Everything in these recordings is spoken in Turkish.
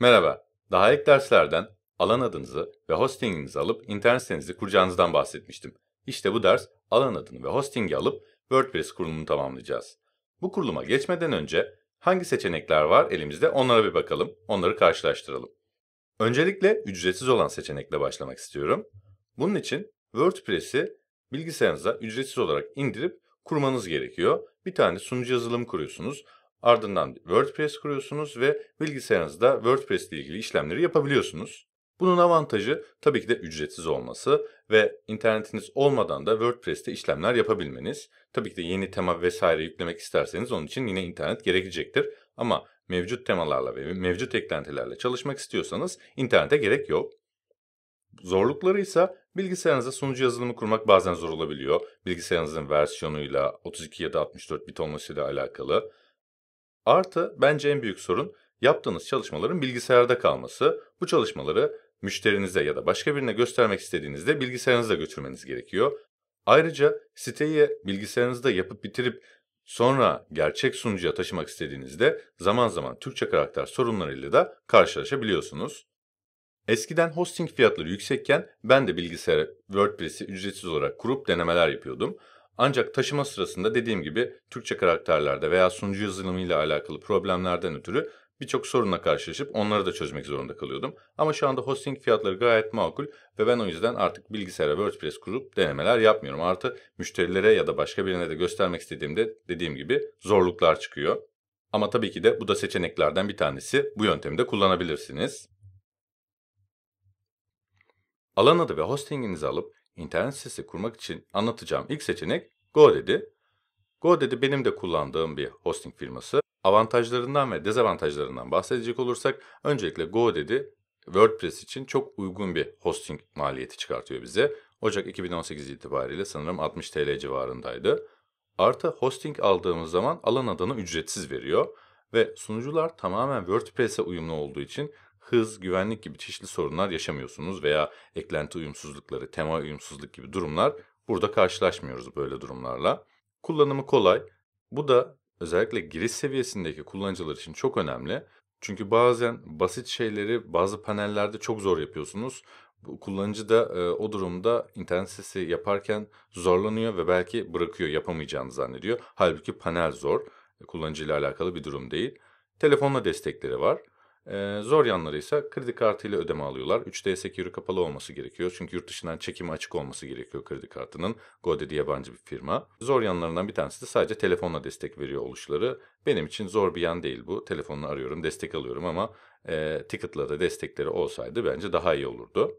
Merhaba, daha ilk derslerden alan adınızı ve hostinginizi alıp internet sitenizi kuracağınızdan bahsetmiştim. İşte bu ders alan adını ve hostingi alıp WordPress kurulumunu tamamlayacağız. Bu kuruluma geçmeden önce hangi seçenekler var elimizde onlara bir bakalım, onları karşılaştıralım. Öncelikle ücretsiz olan seçenekle başlamak istiyorum. Bunun için WordPress'i bilgisayarınıza ücretsiz olarak indirip kurmanız gerekiyor. Bir tane sunucu yazılım kuruyorsunuz. Ardından WordPress kuruyorsunuz ve bilgisayarınızda WordPress ile ilgili işlemleri yapabiliyorsunuz. Bunun avantajı tabii ki de ücretsiz olması ve internetiniz olmadan da WordPress'te işlemler yapabilmeniz. Tabii ki de yeni tema vesaire yüklemek isterseniz onun için yine internet gerekecektir. Ama mevcut temalarla ve mevcut eklentilerle çalışmak istiyorsanız internete gerek yok. Zorlukları ise bilgisayarınıza sunucu yazılımı kurmak bazen zor olabiliyor. Bilgisayarınızın versiyonuyla 32 ya da 64 bit olmasıyla alakalı. Artı bence en büyük sorun yaptığınız çalışmaların bilgisayarda kalması. Bu çalışmaları müşterinize ya da başka birine göstermek istediğinizde bilgisayarınıza götürmeniz gerekiyor. Ayrıca siteyi bilgisayarınızda yapıp bitirip sonra gerçek sunucuya taşımak istediğinizde zaman zaman Türkçe karakter sorunlarıyla da karşılaşabiliyorsunuz. Eskiden hosting fiyatları yüksekken ben de bilgisayara WordPress'i ücretsiz olarak kurup denemeler yapıyordum. Ancak taşıma sırasında dediğim gibi Türkçe karakterlerde veya sunucu yazılımıyla alakalı problemlerden ötürü birçok sorunla karşılaşıp onları da çözmek zorunda kalıyordum. Ama şu anda hosting fiyatları gayet makul ve ben o yüzden artık bilgisayara WordPress kurup denemeler yapmıyorum. Artı müşterilere ya da başka birine de göstermek istediğimde dediğim gibi zorluklar çıkıyor. Ama tabii ki de bu da seçeneklerden bir tanesi. Bu yöntemi de kullanabilirsiniz. Alan adı ve hostinginizi alıp İnternet sitesi kurmak için anlatacağım ilk seçenek GoDaddy. GoDaddy benim de kullandığım bir hosting firması. Avantajlarından ve dezavantajlarından bahsedecek olursak öncelikle GoDaddy WordPress için çok uygun bir hosting maliyeti çıkartıyor bize. Ocak 2018 itibariyle sanırım 60 TL civarındaydı. Artı hosting aldığımız zaman alan adını ücretsiz veriyor ve sunucular tamamen WordPress'e uyumlu olduğu için hız, güvenlik gibi çeşitli sorunlar yaşamıyorsunuz veya eklenti uyumsuzlukları, tema uyumsuzluk gibi durumlar burada karşılaşmıyoruz böyle durumlarla. Kullanımı kolay. Bu da özellikle giriş seviyesindeki kullanıcılar için çok önemli. Çünkü bazen basit şeyleri bazı panellerde çok zor yapıyorsunuz. Bu kullanıcı da e, o durumda internet sitesi yaparken zorlanıyor ve belki bırakıyor, yapamayacağını zannediyor. Halbuki panel zor, e, kullanıcıyla alakalı bir durum değil. Telefonla destekleri var. Ee, zor yanları ise kredi kartıyla ödeme alıyorlar. 3D Secure kapalı olması gerekiyor. Çünkü yurt dışından çekimi açık olması gerekiyor kredi kartının. GoDaddy yabancı bir firma. Zor yanlarından bir tanesi de sadece telefonla destek veriyor oluşları. Benim için zor bir yan değil bu. Telefonla arıyorum, destek alıyorum ama e, Ticket'la da destekleri olsaydı bence daha iyi olurdu.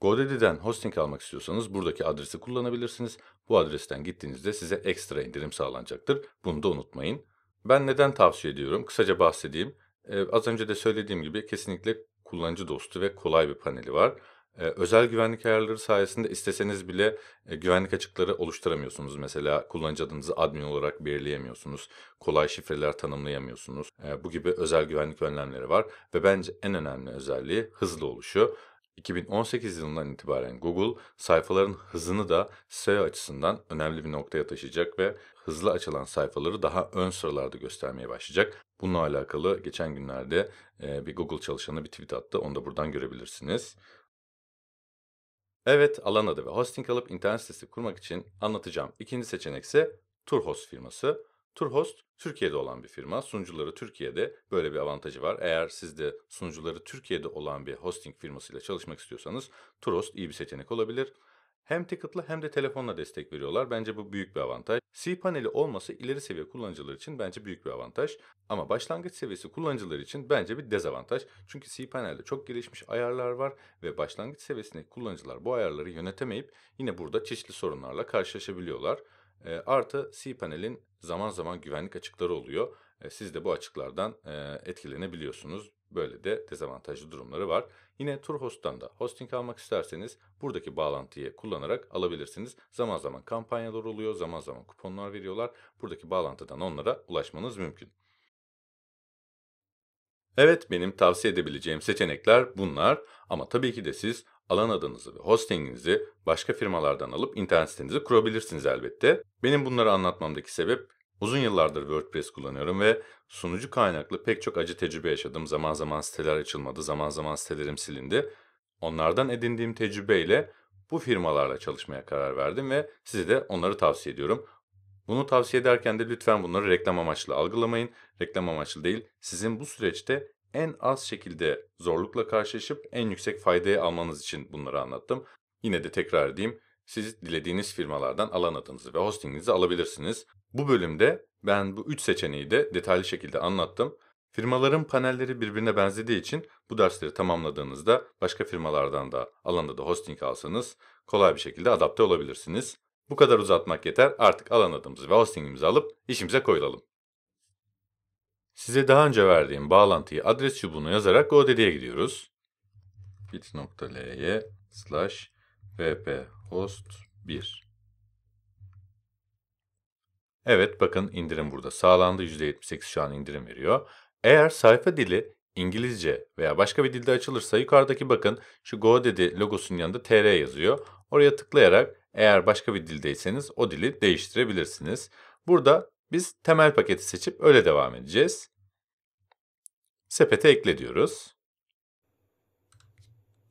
GoDaddy'den hosting almak istiyorsanız buradaki adresi kullanabilirsiniz. Bu adresten gittiğinizde size ekstra indirim sağlanacaktır. Bunu da unutmayın. Ben neden tavsiye ediyorum? Kısaca bahsedeyim. Ee, az önce de söylediğim gibi kesinlikle kullanıcı dostu ve kolay bir paneli var. Ee, özel güvenlik ayarları sayesinde isteseniz bile e, güvenlik açıkları oluşturamıyorsunuz. Mesela kullanıcı adınızı admin olarak belirleyemiyorsunuz. Kolay şifreler tanımlayamıyorsunuz. Ee, bu gibi özel güvenlik önlemleri var ve bence en önemli özelliği hızlı oluşu. 2018 yılından itibaren Google sayfaların hızını da SEO açısından önemli bir noktaya taşıyacak ve hızlı açılan sayfaları daha ön sıralarda göstermeye başlayacak. Bununla alakalı geçen günlerde e, bir Google çalışanı bir tweet attı. Onu da buradan görebilirsiniz. Evet, alan adı ve hosting alıp internet sitesi kurmak için anlatacağım. ikinci seçenek ise Turhost firması. Turhost Türkiye'de olan bir firma. Sunucuları Türkiye'de böyle bir avantajı var. Eğer siz de sunucuları Türkiye'de olan bir hosting firmasıyla çalışmak istiyorsanız Turhost iyi bir seçenek olabilir. Hem ticket'la hem de telefonla destek veriyorlar. Bence bu büyük bir avantaj. C paneli olması ileri seviye kullanıcılar için bence büyük bir avantaj. Ama başlangıç seviyesi kullanıcılar için bence bir dezavantaj. Çünkü C panelde çok gelişmiş ayarlar var ve başlangıç seviyesindeki kullanıcılar bu ayarları yönetemeyip yine burada çeşitli sorunlarla karşılaşabiliyorlar. E, artı cPanel'in zaman zaman güvenlik açıkları oluyor. E, siz de bu açıklardan e, etkilenebiliyorsunuz. Böyle de dezavantajlı durumları var. Yine Turhost'tan da hosting almak isterseniz buradaki bağlantıyı kullanarak alabilirsiniz. Zaman zaman kampanyalar oluyor, zaman zaman kuponlar veriyorlar. Buradaki bağlantıdan onlara ulaşmanız mümkün. Evet benim tavsiye edebileceğim seçenekler bunlar ama tabii ki de siz alan adınızı ve hostinginizi başka firmalardan alıp internet sitenizi kurabilirsiniz elbette. Benim bunları anlatmamdaki sebep uzun yıllardır WordPress kullanıyorum ve sunucu kaynaklı pek çok acı tecrübe yaşadım. Zaman zaman siteler açılmadı, zaman zaman sitelerim silindi. Onlardan edindiğim tecrübeyle bu firmalarla çalışmaya karar verdim ve size de onları tavsiye ediyorum. Bunu tavsiye ederken de lütfen bunları reklam amaçlı algılamayın. Reklam amaçlı değil. Sizin bu süreçte en az şekilde zorlukla karşılaşıp en yüksek faydayı almanız için bunları anlattım. Yine de tekrar edeyim. Siz dilediğiniz firmalardan alan adınızı ve hostinginizi alabilirsiniz. Bu bölümde ben bu 3 seçeneği de detaylı şekilde anlattım. Firmaların panelleri birbirine benzediği için bu dersleri tamamladığınızda başka firmalardan da alanda da hosting alsanız kolay bir şekilde adapte olabilirsiniz. Bu kadar uzatmak yeter. Artık alan adımızı ve hostingimizi alıp işimize koyulalım. Size daha önce verdiğim bağlantıyı adres çubuğuna yazarak GoDaddy'ye gidiyoruz. bit.ly slash vphost1 Evet bakın indirim burada sağlandı. %78 şu an indirim veriyor. Eğer sayfa dili İngilizce veya başka bir dilde açılırsa yukarıdaki bakın şu GoDaddy logosunun yanında TR yazıyor. Oraya tıklayarak eğer başka bir dildeyseniz o dili değiştirebilirsiniz. Burada biz temel paketi seçip öyle devam edeceğiz. Sepete ekle diyoruz.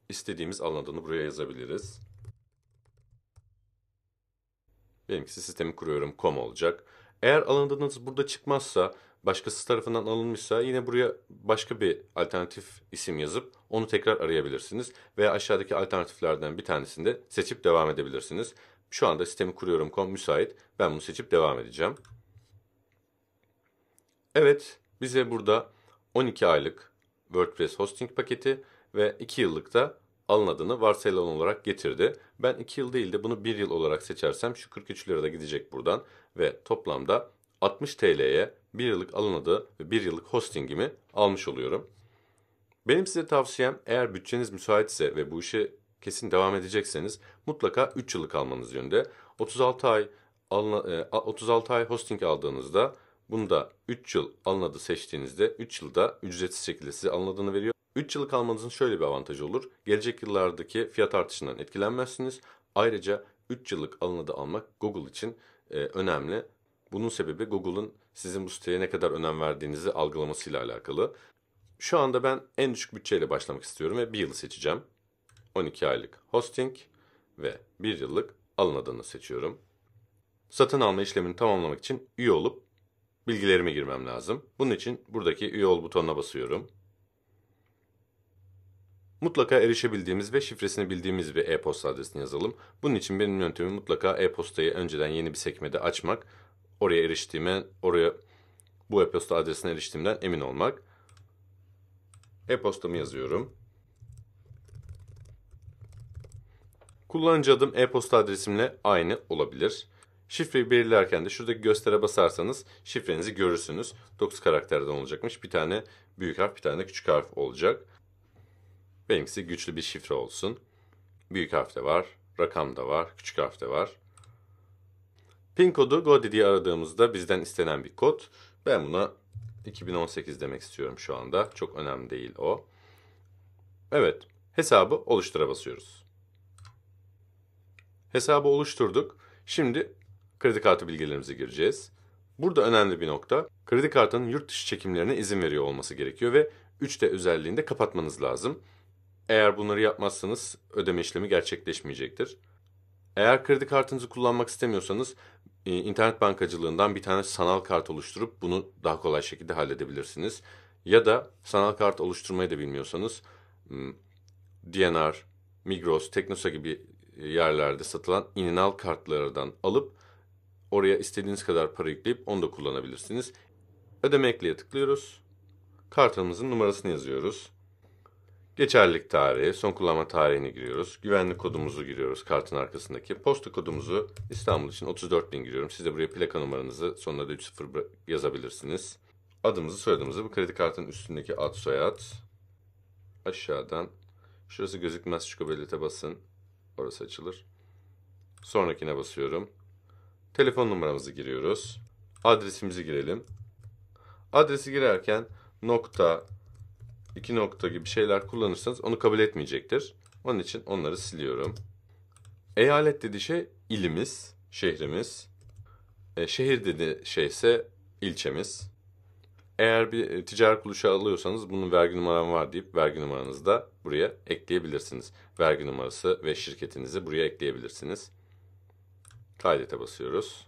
İstediğimiz alan adını buraya yazabiliriz. Benimkisi sistemi kuruyorum com olacak. Eğer alan adınız burada çıkmazsa, başkası tarafından alınmışsa yine buraya başka bir alternatif isim yazıp onu tekrar arayabilirsiniz. Veya aşağıdaki alternatiflerden bir tanesini de seçip devam edebilirsiniz. Şu anda sistemi Com müsait. Ben bunu seçip devam edeceğim. Evet, bize burada 12 aylık WordPress hosting paketi ve 2 yıllık da alın adını varsayılan olarak getirdi. Ben 2 yıl değil de bunu 1 yıl olarak seçersem şu 43 lira da gidecek buradan ve toplamda 60 TL'ye 1 yıllık alın adı ve 1 yıllık hostingimi almış oluyorum. Benim size tavsiyem eğer bütçeniz müsaitse ve bu işe kesin devam edecekseniz mutlaka 3 yıllık almanız yönünde. 36 ay 36 e, ay hosting aldığınızda bunu da 3 yıl alın seçtiğinizde 3 yılda ücretsiz şekilde size alın veriyor. 3 yıllık almanızın şöyle bir avantajı olur. Gelecek yıllardaki fiyat artışından etkilenmezsiniz. Ayrıca 3 yıllık alın almak Google için e, önemli. Bunun sebebi Google'ın sizin bu siteye ne kadar önem verdiğinizi algılamasıyla alakalı. Şu anda ben en düşük bütçeyle başlamak istiyorum ve 1 yılı seçeceğim. 12 aylık hosting ve 1 yıllık alın seçiyorum. Satın alma işlemini tamamlamak için üye olup bilgilerimi girmem lazım. Bunun için buradaki üye ol butonuna basıyorum. Mutlaka erişebildiğimiz ve şifresini bildiğimiz bir e-posta adresini yazalım. Bunun için benim yöntemim mutlaka e-postayı önceden yeni bir sekmede açmak. Oraya eriştiğime, oraya bu e-posta adresine eriştiğimden emin olmak. E-postamı yazıyorum. Kullanıcı adım e-posta adresimle aynı olabilir. Şifreyi belirlerken de şuradaki göstere basarsanız şifrenizi görürsünüz. 9 karakterden olacakmış. Bir tane büyük harf, bir tane küçük harf olacak. Benimkisi güçlü bir şifre olsun. Büyük harf de var, rakam da var, küçük harf de var. Pin kodu Godi aradığımızda bizden istenen bir kod. Ben buna 2018 demek istiyorum şu anda. Çok önemli değil o. Evet, hesabı oluştura basıyoruz. Hesabı oluşturduk. Şimdi kredi kartı bilgilerimizi gireceğiz. Burada önemli bir nokta, kredi kartının yurt dışı çekimlerine izin veriyor olması gerekiyor ve 3D özelliğinde kapatmanız lazım. Eğer bunları yapmazsanız ödeme işlemi gerçekleşmeyecektir. Eğer kredi kartınızı kullanmak istemiyorsanız e, internet bankacılığından bir tane sanal kart oluşturup bunu daha kolay şekilde halledebilirsiniz. Ya da sanal kart oluşturmayı da bilmiyorsanız hmm, DNR, Migros, Teknosa gibi yerlerde satılan ininal kartlardan alıp Oraya istediğiniz kadar para yükleyip onu da kullanabilirsiniz. Ödeme ekleye tıklıyoruz. Kartımızın numarasını yazıyoruz. Geçerlik tarihi, son kullanma tarihini giriyoruz. Güvenlik kodumuzu giriyoruz kartın arkasındaki. Posta kodumuzu İstanbul için 34.000 giriyorum. Siz de buraya plaka numaranızı sonuna da 30 yazabilirsiniz. Adımızı, soyadımızı bu kredi kartının üstündeki ad soyad. Aşağıdan şurası gözükmez şu belirte basın. Orası açılır. Sonrakine basıyorum. Telefon numaramızı giriyoruz. Adresimizi girelim. Adresi girerken nokta, iki nokta gibi şeyler kullanırsanız onu kabul etmeyecektir. Onun için onları siliyorum. Eyalet dediği şey ilimiz, şehrimiz. E, şehir dediği şey ise ilçemiz. Eğer bir e, ticaret kuruluşu alıyorsanız bunun vergi numaram var deyip vergi numaranızı da buraya ekleyebilirsiniz. Vergi numarası ve şirketinizi buraya ekleyebilirsiniz. Kaydete basıyoruz.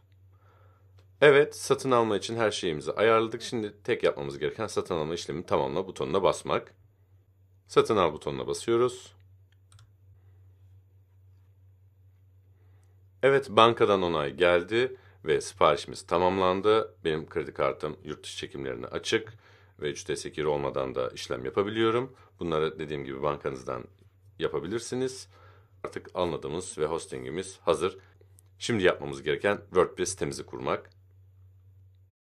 Evet satın alma için her şeyimizi ayarladık. Şimdi tek yapmamız gereken satın alma işlemini tamamla butonuna basmak. Satın al butonuna basıyoruz. Evet bankadan onay geldi ve siparişimiz tamamlandı. Benim kredi kartım yurt dışı çekimlerine açık ve ücretsiz sekir olmadan da işlem yapabiliyorum. Bunları dediğim gibi bankanızdan yapabilirsiniz. Artık anladığımız ve hostingimiz hazır. Şimdi yapmamız gereken WordPress sitemizi kurmak.